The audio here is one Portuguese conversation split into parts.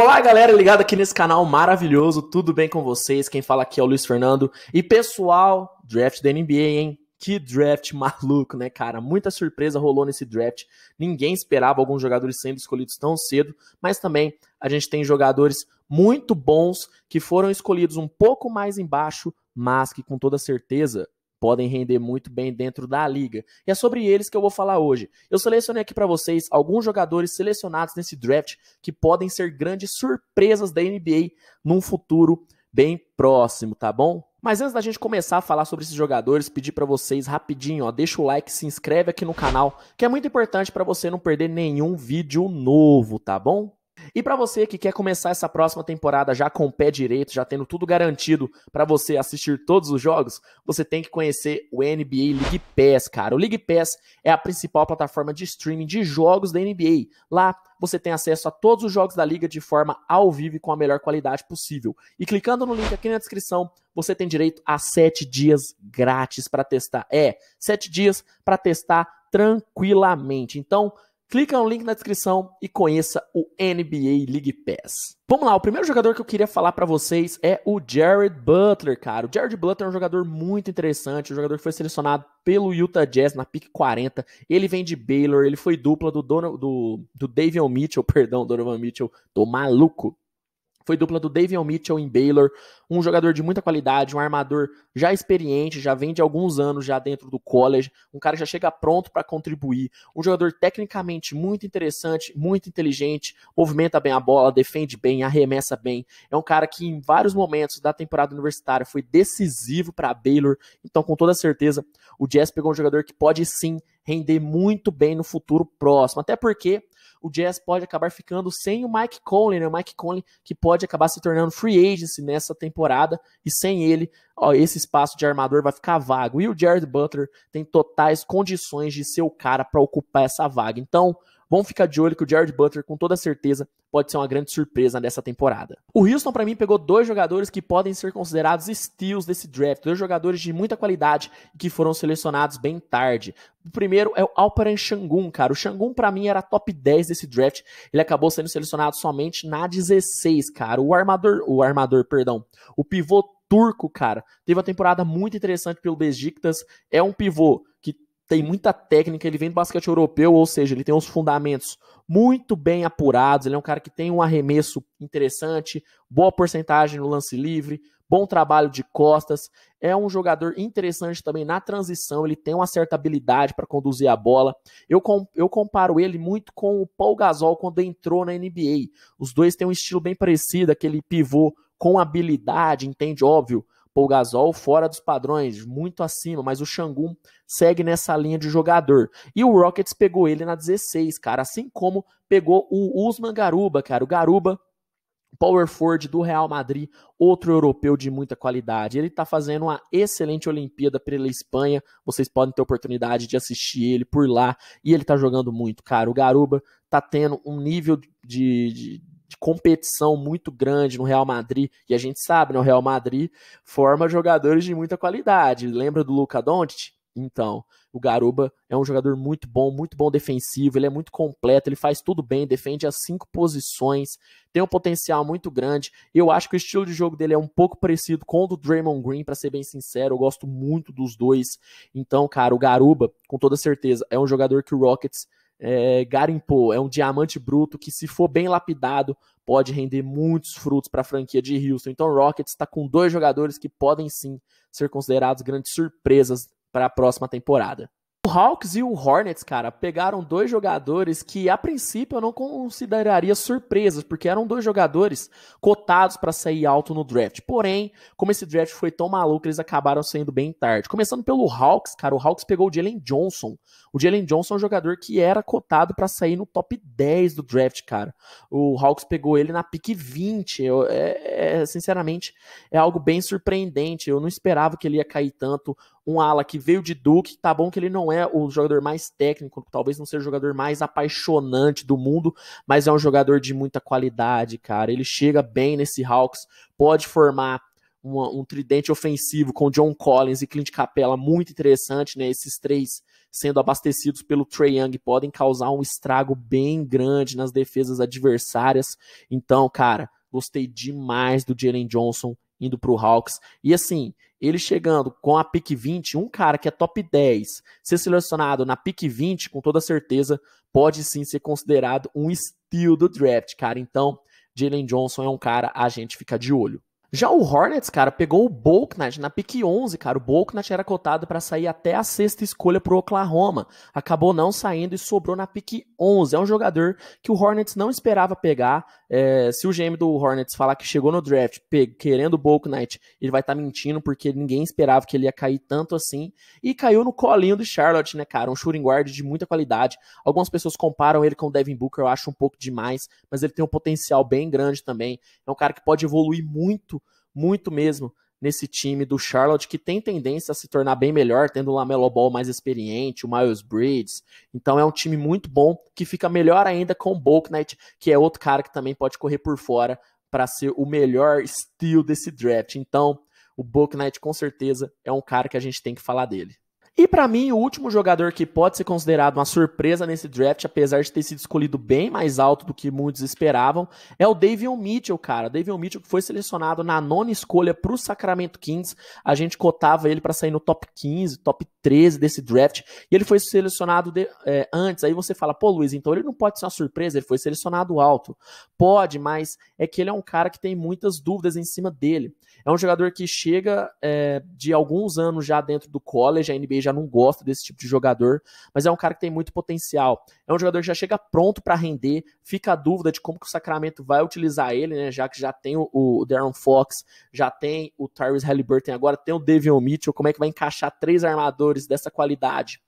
Olá, galera ligada aqui nesse canal maravilhoso, tudo bem com vocês? Quem fala aqui é o Luiz Fernando. E pessoal, draft da NBA, hein? Que draft maluco, né, cara? Muita surpresa rolou nesse draft. Ninguém esperava alguns jogadores sendo escolhidos tão cedo, mas também a gente tem jogadores muito bons que foram escolhidos um pouco mais embaixo, mas que com toda certeza podem render muito bem dentro da liga. E é sobre eles que eu vou falar hoje. Eu selecionei aqui para vocês alguns jogadores selecionados nesse draft que podem ser grandes surpresas da NBA num futuro bem próximo, tá bom? Mas antes da gente começar a falar sobre esses jogadores, pedir para vocês rapidinho, ó, deixa o like, se inscreve aqui no canal, que é muito importante para você não perder nenhum vídeo novo, tá bom? E para você que quer começar essa próxima temporada já com o pé direito, já tendo tudo garantido para você assistir todos os jogos, você tem que conhecer o NBA League Pass, cara. O League Pass é a principal plataforma de streaming de jogos da NBA. Lá você tem acesso a todos os jogos da liga de forma ao vivo e com a melhor qualidade possível. E clicando no link aqui na descrição, você tem direito a 7 dias grátis para testar. É, 7 dias para testar tranquilamente. Então, Clica no link na descrição e conheça o NBA League Pass. Vamos lá, o primeiro jogador que eu queria falar para vocês é o Jared Butler, cara. O Jared Butler é um jogador muito interessante, um jogador que foi selecionado pelo Utah Jazz na pick 40. Ele vem de Baylor, ele foi dupla do, Donovan, do, do Davion Mitchell, perdão, Donovan Mitchell, tô maluco. Foi dupla do Davion Mitchell em Baylor, um jogador de muita qualidade, um armador já experiente, já vem de alguns anos já dentro do college, um cara que já chega pronto para contribuir, um jogador tecnicamente muito interessante, muito inteligente, movimenta bem a bola, defende bem, arremessa bem. É um cara que em vários momentos da temporada universitária foi decisivo para Baylor, então com toda certeza o Jazz pegou um jogador que pode sim render muito bem no futuro próximo, até porque o Jazz pode acabar ficando sem o Mike Conley, né? O Mike Conley que pode acabar se tornando free agency nessa temporada e sem ele, ó, esse espaço de armador vai ficar vago. E o Jared Butler tem totais condições de ser o cara para ocupar essa vaga. Então, Vamos ficar de olho que o Jared Butler, com toda certeza, pode ser uma grande surpresa nessa temporada. O Houston, para mim, pegou dois jogadores que podem ser considerados steals desse draft, dois jogadores de muita qualidade que foram selecionados bem tarde. O primeiro é o Alperen Shangun, cara. O Shangun, para mim, era top 10 desse draft. Ele acabou sendo selecionado somente na 16, cara. O armador, o armador, perdão, o pivô turco, cara, teve uma temporada muito interessante pelo Besiktas. É um pivô tem muita técnica, ele vem do basquete europeu, ou seja, ele tem os fundamentos muito bem apurados, ele é um cara que tem um arremesso interessante, boa porcentagem no lance livre, bom trabalho de costas, é um jogador interessante também na transição, ele tem uma certa habilidade para conduzir a bola. Eu, com, eu comparo ele muito com o Paul Gasol quando entrou na NBA. Os dois têm um estilo bem parecido, aquele pivô com habilidade, entende? Óbvio, gasol fora dos padrões, muito acima, mas o Xangun segue nessa linha de jogador. E o Rockets pegou ele na 16, cara, assim como pegou o Usman Garuba, cara. O Garuba, power forward do Real Madrid, outro europeu de muita qualidade. Ele está fazendo uma excelente Olimpíada pela Espanha. Vocês podem ter oportunidade de assistir ele por lá. E ele está jogando muito, cara. O Garuba está tendo um nível de, de de competição muito grande no Real Madrid, e a gente sabe, né, o Real Madrid forma jogadores de muita qualidade. Lembra do Luca Doncic? Então, o Garuba é um jogador muito bom, muito bom defensivo, ele é muito completo, ele faz tudo bem, defende as cinco posições, tem um potencial muito grande. Eu acho que o estilo de jogo dele é um pouco parecido com o do Draymond Green, para ser bem sincero, eu gosto muito dos dois. Então, cara, o Garuba, com toda certeza, é um jogador que o Rockets é, garimpou. É um diamante bruto que, se for bem lapidado, pode render muitos frutos para a franquia de Houston. Então, o Rockets está com dois jogadores que podem sim ser considerados grandes surpresas para a próxima temporada. O Hawks e o Hornets, cara, pegaram dois jogadores que a princípio eu não consideraria surpresas, porque eram dois jogadores cotados para sair alto no draft. Porém, como esse draft foi tão maluco, eles acabaram saindo bem tarde. Começando pelo Hawks, cara, o Hawks pegou o Jalen Johnson. O Jalen Johnson é um jogador que era cotado para sair no top 10 do draft, cara. O Hawks pegou ele na pick 20. Eu, é, é, sinceramente, é algo bem surpreendente. Eu não esperava que ele ia cair tanto um ala que veio de Duke, tá bom que ele não é o jogador mais técnico, talvez não seja o jogador mais apaixonante do mundo, mas é um jogador de muita qualidade, cara. Ele chega bem nesse Hawks, pode formar um tridente ofensivo com John Collins e Clint Capella muito interessante, né? Esses três sendo abastecidos pelo Trae Young podem causar um estrago bem grande nas defesas adversárias. Então, cara, gostei demais do Jalen Johnson indo para o Hawks. E assim, ele chegando com a pick 20, um cara que é top 10, ser selecionado na pick 20, com toda certeza, pode sim ser considerado um estilo do draft, cara. Então, Jalen Johnson é um cara a gente ficar de olho. Já o Hornets, cara, pegou o Bolknight na pick 11, cara. O Bolknight era cotado para sair até a sexta escolha pro Oklahoma. Acabou não saindo e sobrou na pick 11. É um jogador que o Hornets não esperava pegar. É, se o GM do Hornets falar que chegou no draft querendo o Bolknight, ele vai estar tá mentindo, porque ninguém esperava que ele ia cair tanto assim. E caiu no colinho do Charlotte, né, cara? Um shooting guard de muita qualidade. Algumas pessoas comparam ele com o Devin Booker, eu acho um pouco demais, mas ele tem um potencial bem grande também. É um cara que pode evoluir muito muito mesmo nesse time do Charlotte, que tem tendência a se tornar bem melhor, tendo o Lamelo Ball mais experiente, o Miles Bridges. Então é um time muito bom, que fica melhor ainda com o Bouknight, que é outro cara que também pode correr por fora para ser o melhor estilo desse draft. Então, o Bouknight com certeza é um cara que a gente tem que falar dele. E para mim, o último jogador que pode ser considerado uma surpresa nesse draft, apesar de ter sido escolhido bem mais alto do que muitos esperavam, é o Davion Mitchell, cara. Davion Mitchell que foi selecionado na nona escolha para o Sacramento Kings. A gente cotava ele para sair no top 15, top 13 desse draft, e ele foi selecionado de, é, antes. Aí você fala, pô, Luiz, então ele não pode ser uma surpresa, ele foi selecionado alto. Pode, mas é que ele é um cara que tem muitas dúvidas em cima dele. É um jogador que chega é, de alguns anos já dentro do college, a NBA já não gosta desse tipo de jogador, mas é um cara que tem muito potencial. É um jogador que já chega pronto para render, fica a dúvida de como que o Sacramento vai utilizar ele, né? Já que já tem o, o Darren Fox, já tem o Tyrese Halliburton, agora tem o Devin Mitchell, como é que vai encaixar três armadores jogadores dessa qualidade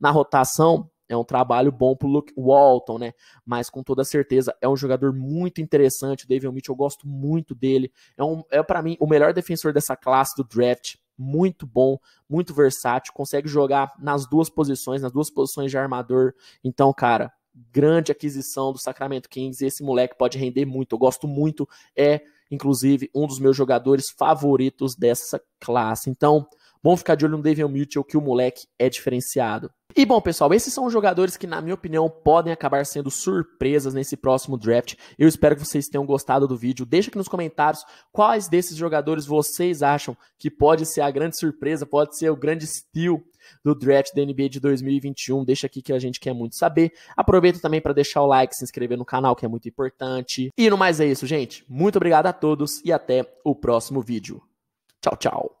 na rotação, é um trabalho bom pro Luke Walton, né? Mas com toda certeza é um jogador muito interessante. O David Mitchell, eu gosto muito dele. É, um, é para mim o melhor defensor dessa classe do draft. Muito bom, muito versátil, consegue jogar nas duas posições, nas duas posições de armador. Então, cara, grande aquisição do Sacramento Kings. Esse moleque pode render muito. Eu gosto muito, é inclusive um dos meus jogadores favoritos dessa classe. Então, Vamos ficar de olho no David Mitchell, que o moleque é diferenciado. E bom, pessoal, esses são os jogadores que, na minha opinião, podem acabar sendo surpresas nesse próximo draft. Eu espero que vocês tenham gostado do vídeo. Deixa aqui nos comentários quais desses jogadores vocês acham que pode ser a grande surpresa, pode ser o grande steal do draft da NBA de 2021. Deixa aqui que a gente quer muito saber. Aproveita também para deixar o like, se inscrever no canal, que é muito importante. E no mais é isso, gente. Muito obrigado a todos e até o próximo vídeo. Tchau, tchau.